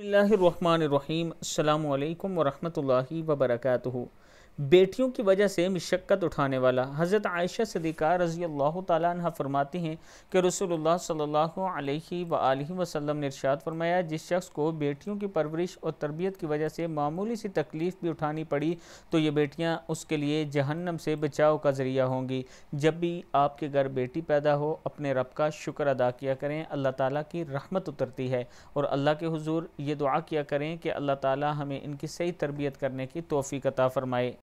बसमीम् अल्लाम वरहमतुल्लाहि वबरकातुहु बेटियों की वजह से मशक्क़त उठाने वाला हज़रत आयशा सदीक़ा रज़ी अल्लाह तह फरमाती हैं कि रसोल्ला सल्ला वसम ने इरशाद फरमाया जिस शख्स को बेटियों की परवरिश और तरबियत की वजह से मामूली सी तकलीफ़ भी उठानी पड़ी तो ये बेटियाँ उसके लिए जहन्नम से बचाव का ज़रिया होंगी जब भी आपके घर बेटी पैदा हो अपने रब का शुक्र अदा किया करें अल्लाह ताली की रहमत उतरती है और अल्लाह के हजूर ये दुआ किया करें कि अल्लाह ताला हमें इनकी सही तरबियत करने की तोफ़ी कता फ़रमाए